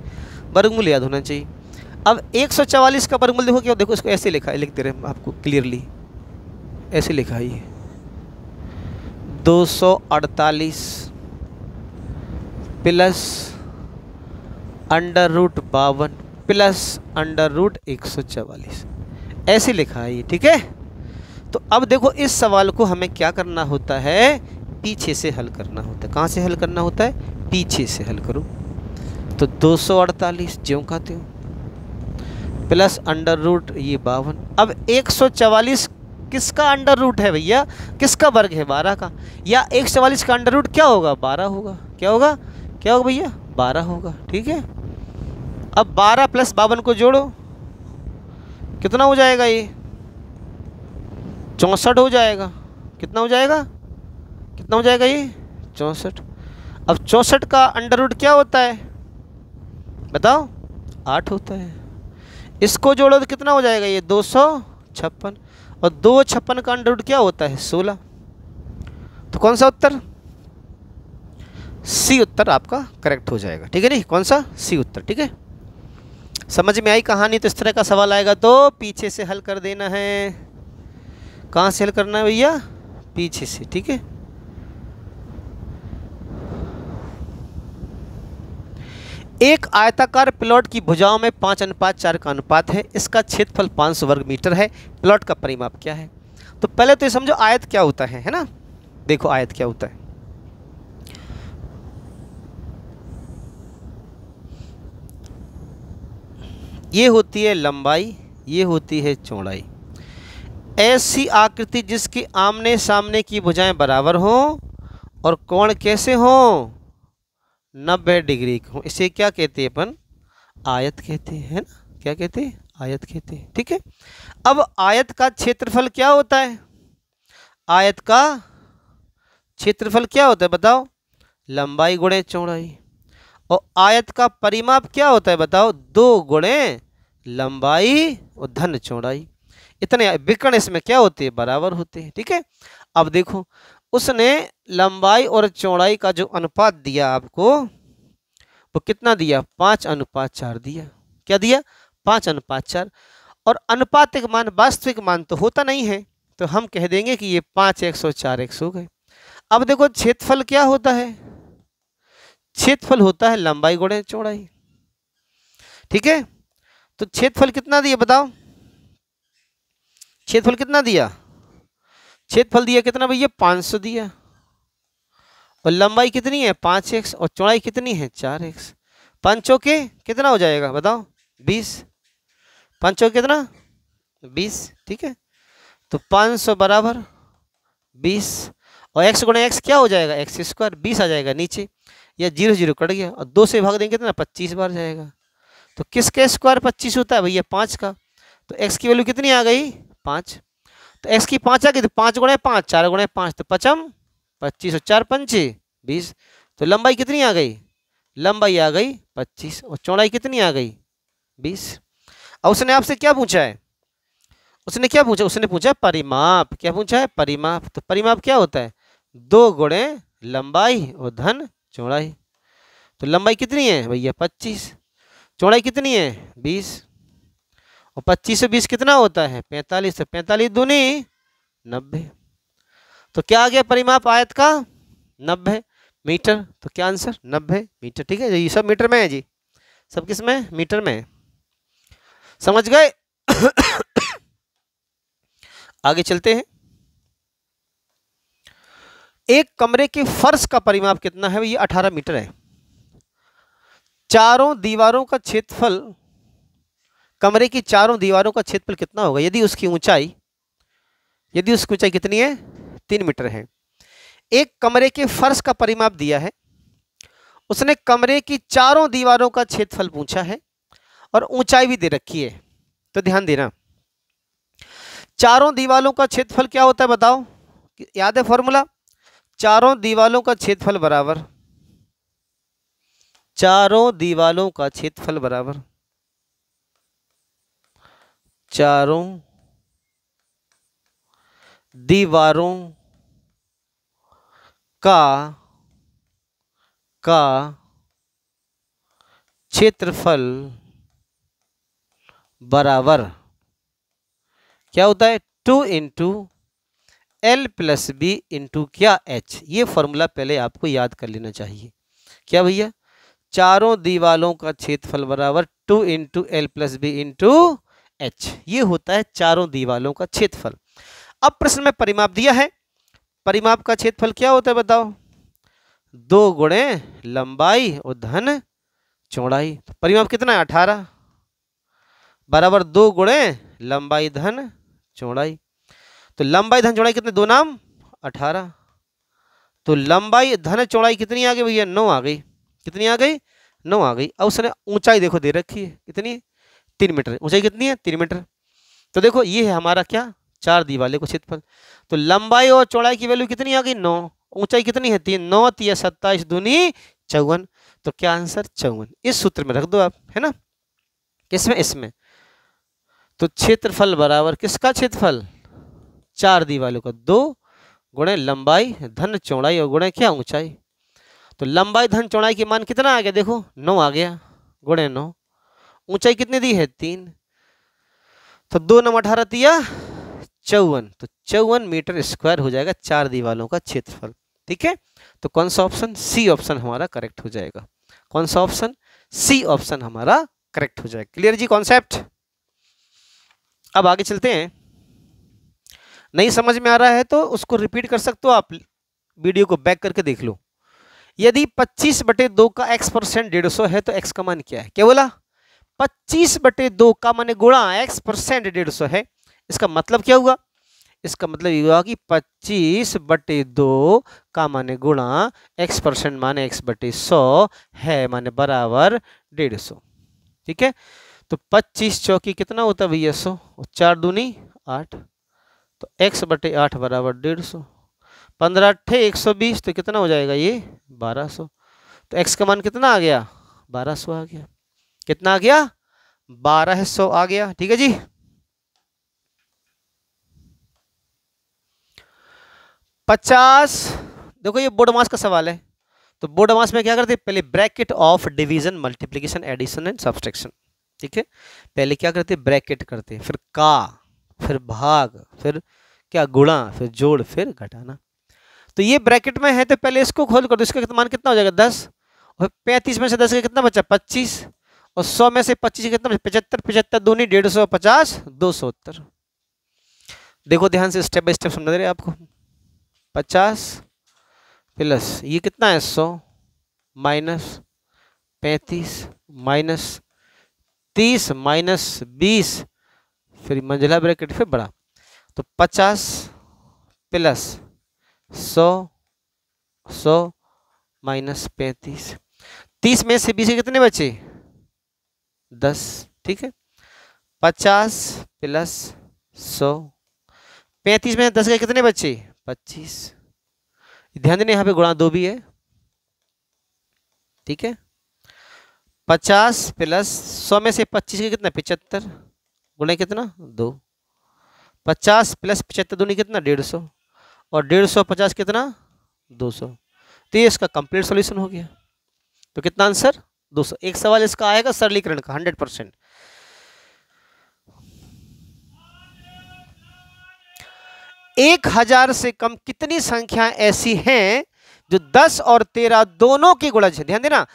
वर्गमूल याद होना चाहिए अब 144 का वर्गमूल देखो क्या देखो इसको ऐसे लिखा है लिख दे रहे हैं आपको क्लियरली ऐसे लिखा है ये प्लस अंडर रूट बावन प्लस अंडर रूट एक ऐसे लिखा है ये ठीक है तो अब देखो इस सवाल को हमें क्या करना होता है पीछे से हल करना होता है कहाँ से हल करना होता है पीछे से हल करो तो दो सौ अड़तालीस ज्यों का त्यों प्लस अंडर रूट ये बावन अब एक सौ चवालीस किसका अंडर रूट है भैया किसका वर्ग है बारह का या एक सौ चवालीस का अंडर रूट क्या होगा बारह होगा क्या होगा क्या होगा भैया बारह होगा ठीक है अब बारह प्लस बावन को जोड़ो कितना हो जाएगा ये चौंसठ हो जाएगा कितना हो जाएगा कितना हो जाएगा ये चौंसठ अब चौंसठ का अंडरवुड क्या होता है बताओ आठ होता है इसको जोड़ो तो कितना हो जाएगा ये दो सौ छप्पन और दो छप्पन का अंडरवुड क्या होता है सोलह तो कौन सा उत्तर सी उत्तर आपका करेक्ट हो जाएगा ठीक है नहीं कौन सा सी उत्तर ठीक है समझ में आई कहानी तो इस तरह का सवाल आएगा तो पीछे से हल कर देना है कहाँ से हल करना है भैया पीछे से ठीक है एक आयताकार प्लॉट की भुजाओं में पाँच अनुपात चार का अनुपात है इसका क्षेत्रफल पाँच सौ वर्ग मीटर है प्लॉट का परिमाप क्या है तो पहले तो ये समझो आयत क्या होता है है ना देखो आयत क्या होता है ये होती है लंबाई ये होती है चौड़ाई ऐसी आकृति जिसके आमने सामने की भुजाएं बराबर हों और कोण कैसे हों नब्बे डिग्री को इसे क्या कहते हैं अपन आयत कहते हैं ना क्या कहते हैं आयत कहते हैं ठीक है अब आयत का क्षेत्रफल क्या होता है आयत का क्षेत्रफल क्या होता है बताओ लंबाई गुणे चौड़ाई और आयत का परिमाप क्या होता है बताओ दो गुणे लंबाई और धन चौड़ाई इतने विकर्ण इसमें क्या होते हैं बराबर होते हैं ठीक है अब देखो उसने लंबाई और चौड़ाई का जो अनुपात दिया आपको वो कितना दिया पांच अनुपात चार दिया क्या दिया पांच अनुपात चार और अनुपातिक मान वास्तविक मान तो होता नहीं है तो हम कह देंगे कि ये पांच एक सौ चार एक सौ गए अब देखो क्षेत्रफल क्या होता है क्षेत्रफल होता है लंबाई गुणे चौड़ाई ठीक है तो क्षेत्रफल कितना दिया बताओ क्षेत्रफल कितना दिया क्षेत्रफल दिया कितना भैया पाँच सौ दिया और लंबाई कितनी है पाँच एक्स और चौड़ाई कितनी है चार एक्स पंचों के कितना हो जाएगा बताओ बीस पंचों कितना बीस ठीक है तो पाँच सौ बराबर बीस और एक्स गुणा एक्स क्या हो जाएगा एक्स स्क्वायर बीस आ जाएगा नीचे या जीरो जीरो कट गया और दो से भाग देंगे कितना पच्चीस बार जाएगा तो किसके स्क्वायर पच्चीस होता है भैया पाँच का तो एक्स की वैल्यू कितनी आ गई पाँच तो एक्स की पाँच आ गई तो पाँच गुणे पाँच चार गुणे पाँच तो पचम पच्चीस और चार पंचे बीस तो लंबाई कितनी आ गई लंबाई आ गई पच्चीस और चौड़ाई कितनी आ गई बीस और उसने आपसे क्या पूछा है उसने क्या पूछा उसने पूछा परिमाप क्या पूछा है परिमाप तो परिमाप क्या होता है दो गुणे लंबाई और धन चौड़ाई तो लंबाई कितनी है भैया पच्चीस चौड़ाई कितनी है बीस और पच्चीस से बीस कितना होता है पैंतालीस से तो पैंतालीस दूनी नब्बे तो क्या आ गया परिमाप आयत का नब्बे मीटर तो क्या आंसर नब्बे मीटर ठीक है ये सब मीटर में है जी सब किस में मीटर में समझ गए आगे चलते हैं एक कमरे के फर्श का परिमाप कितना है ये 18 मीटर है चारों दीवारों का क्षेत्रफल कमरे की चारों दीवारों का क्षेत्रफल कितना होगा यदि उसकी ऊंचाई यदि उसकी ऊंचाई कितनी है तीन मीटर है एक कमरे के फर्श का परिमाप दिया है उसने कमरे की चारों दीवारों का क्षेत्रफल पूछा है और ऊंचाई भी दे रखी है तो ध्यान देना चारों दीवारों का क्षेत्रफल क्या होता है बताओ याद है फॉर्मूला चारों दीवारों का क्षेत्रफल बराबर चारों दीवारों का क्षेत्रफल बराबर चारों दीवारों का का क्षेत्रफल बराबर क्या होता है two into L plus B into क्या एच ये फॉर्मूला पहले आपको याद कर लेना चाहिए क्या भैया चारों दीवालों का क्षेत्रफल बराबर two into L plus B into H ये होता है चारों दीवालों का क्षेत्रफल अब प्रश्न में परिमाप दिया है परिमाप का क्षेत्रफल क्या होता है बताओ दो गुणे लंबाई और धन चौड़ाई तो परिमाप कितना है अठारह बराबर दो गुणे लंबाई धन चौड़ाई तो लंबाई धन चौड़ाई कितने दो नाम अठारह तो लंबाई धन चौड़ाई कितनी आ गई भैया नौ आ गई कितनी आ गई नौ आ गई अब उसने ऊंचाई देखो दे रखी है कितनी तीन मीटर ऊंचाई कितनी है तीन मीटर तो देखो ये है हमारा क्या चार दीवाले को क्षेत्रफल तो लंबाई और चौड़ाई की वैल्यू कितनी आ गई नौ ऊंचाई कितनी है तीन नौ तीन सत्ताईस दूनी चौवन तो क्या आंसर चौवन इस सूत्र में रख दो आप है ना किसमें इसमें तो क्षेत्रफल बराबर किसका क्षेत्रफल चार दीवालों का दो गुणे लंबाई धन चौड़ाई और गुणे क्या ऊंचाई तो लंबाई धन चौड़ाई की मान कितना आ गया देखो नौ आ गया गुणे नौ ऊंचाई कितनी दी है तीन तो दो नंबर अठारह दिया चौवन तो चौवन मीटर स्क्वायर हो जाएगा चार दीवालों का क्षेत्रफल ठीक है तो कौन सा ऑप्शन सी ऑप्शन हमारा करेक्ट हो जाएगा कौन सा ऑप्शन सी ऑप्शन हमारा करेक्ट हो जाएगा क्लियर जी कॉन्सेप्ट अब आगे चलते हैं नहीं समझ में आ रहा है तो उसको रिपीट कर सकते हो आप वीडियो को बैक करके देख लो यदि 25 बटे दो का x परसेंट डेढ़ सौ है तो x का मान क्या है क्या बोला 25 बटे दो का मैंने गुणा x परसेंट डेढ़ सौ है इसका मतलब क्या हुआ इसका मतलब ये हुआ कि 25 बटे दो का माने गुणा x परसेंट माने x बटे सौ है माने बराबर डेढ़ सौ ठीक है तो 25 चौकी कितना होता है भैया सौ चार दूनी आठ तो x बटे आठ बराबर डेढ़ सौ पंद्रह अट्ठे एक सौ बीस तो कितना हो जाएगा ये बारह सौ तो x का मान कितना आ गया बारह सौ आ गया कितना आ गया बारह सौ आ गया ठीक है जी पचास देखो ये बोर्ड मास का सवाल है तो बोर्ड मास में क्या करते हैं पहले bracket of division multiplication addition and subtraction ठीक है पहले क्या करते हैं ब्रैकेट करते हैं फिर का फिर भाग फिर क्या गुणा फिर जोड़ फिर घटाना तो ये ब्रैकेट में है तो पहले इसको खोल कर दो इसका मान कितना हो जाएगा दस और पैंतीस में से दस का कितना बचा पच्चीस और सौ में से पच्चीस कितना पचहत्तर पचहत्तर दूनी डेढ़ सौ पचास दो सौ उत्तर देखो ध्यान से स्टेप बाय स्टेप समझ रहे आपको पचास प्लस ये कितना है सौ माइनस पैंतीस माइनस तीस माइनस बीस फिर मंजिला ब्रैकेट फिर बड़ा तो पचास प्लस सौ सौ माइनस पैंतीस तीस में से बीस कितने बचे दस ठीक है पचास प्लस सौ पैंतीस में दस के कितने बच्चे पच्चीस ध्यान देने यहाँ पे गुणा दो भी है ठीक है पचास प्लस सौ में से पच्चीस के कितना पिचहत्तर गुणा कितना दो पचास प्लस पचहत्तर दूनी कितना डेढ़ सौ और डेढ़ सौ पचास कितना दो सौ तो ये इसका कंप्लीट सॉल्यूशन हो गया तो कितना आंसर दो सौ एक सवाल इसका आएगा सरलीकरण का हंड्रेड परसेंट एक हजार से कम कितनी संख्याएं ऐसी हैं जो दस और तेरह दोनों के गुणज है ध्यान देना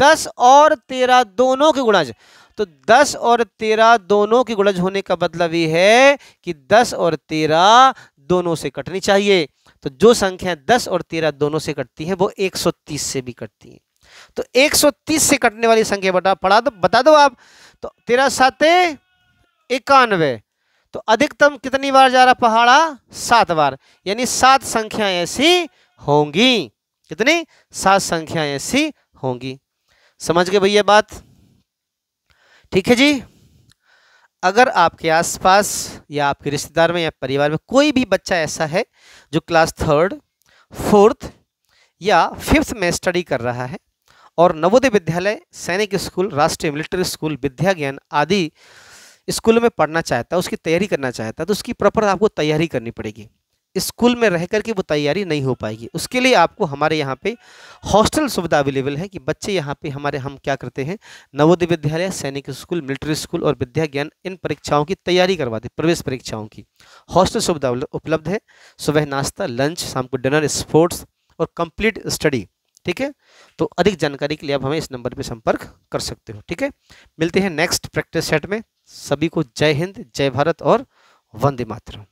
दस और तेरह दोनों के गुणज तो दस और तेरह दोनों के गुणज होने का मतलब यह है कि दस और तेरह दोनों से कटनी चाहिए तो जो संख्या दस और तेरह दोनों से कटती है वो एक सौ तीस से भी कटती है तो 130 से कटने वाली संख्या बता पढ़ा दो बता दो आप तो तेरह साते इक्यानवे तो अधिकतम कितनी बार जा रहा पहाड़ा सात बार यानी सात संख्याएं ऐसी होंगी कितनी सात संख्याएं ऐसी होंगी समझ गए भैया बात ठीक है जी अगर आपके आसपास या आपके रिश्तेदार में या परिवार में कोई भी बच्चा ऐसा है जो क्लास थर्ड फोर्थ या फिफ्थ में स्टडी कर रहा है और नवोदय विद्यालय सैनिक स्कूल राष्ट्रीय मिलिट्री स्कूल विद्या ज्ञान आदि स्कूल में पढ़ना चाहता है उसकी तैयारी करना चाहता है तो उसकी प्रॉपर आपको तैयारी करनी पड़ेगी स्कूल में रह करके वो तैयारी नहीं हो पाएगी उसके लिए आपको हमारे यहाँ पे हॉस्टल सुविधा अवेलेबल है कि बच्चे यहाँ पे हमारे हम क्या करते हैं नवोदय विद्यालय सैनिक स्कूल मिलिट्री स्कूल और विद्या ज्ञान इन परीक्षाओं की तैयारी करवाते प्रवेश परीक्षाओं की हॉस्टल सुविधा उपलब्ध है सुबह नाश्ता लंच शाम को डिनर स्पोर्ट्स और कंप्लीट स्टडी ठीक है तो अधिक जानकारी के लिए आप हमें इस नंबर पर संपर्क कर सकते हो ठीक है मिलते हैं नेक्स्ट प्रैक्टिस सेट में सभी को जय हिंद जय भारत और वंदे मातरम